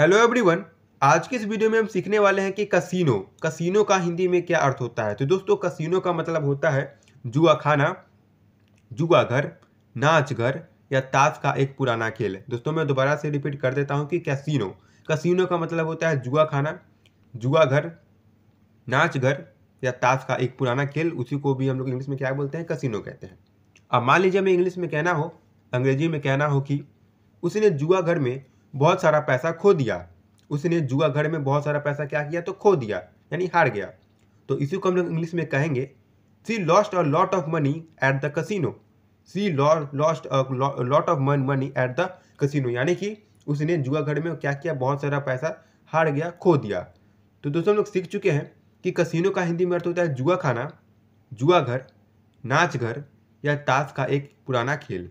hello everyone आज के इस वीडियो में हम सीखने वाले हैं कि कसिनो कसिनो का हिंदी में क्या अर्थ होता है तो दोस्तों कसिनो का मतलब होता है जुआ खाना जुआ घर नाच घर या ताश का एक पुराना खेल दोस्तों मैं दोबारा से रिपीट कर देता हूँ कि कैसीनो कसिनो का मतलब होता है जुआ खाना जुआ घर नाच घर या ताश का एक पुराना खेल उसी को भी हम लोग इंग्लिश में क्या बोलते हैं कसिनो कहते हैं अब मान लीजिए हमें इंग्लिश में कहना हो अंग्रेजी में कहना हो कि उसने जुआ घर में बहुत सारा पैसा खो दिया उसने जुआ घर में बहुत सारा पैसा क्या किया तो खो दिया यानी हार गया तो इसी को हम लोग इंग्लिश में कहेंगे she lost a lot of money at the casino she lost a lot of money at the casino यानी कि उसने जुआ घर में क्या किया बहुत सारा पैसा हार गया खो दिया तो दोस्तों हम लोग सीख चुके हैं कि कसिनो का हिंदी में अर्थ होता है जुआ खाना जुआ घर नाच घर या ताश का एक पुराना खेल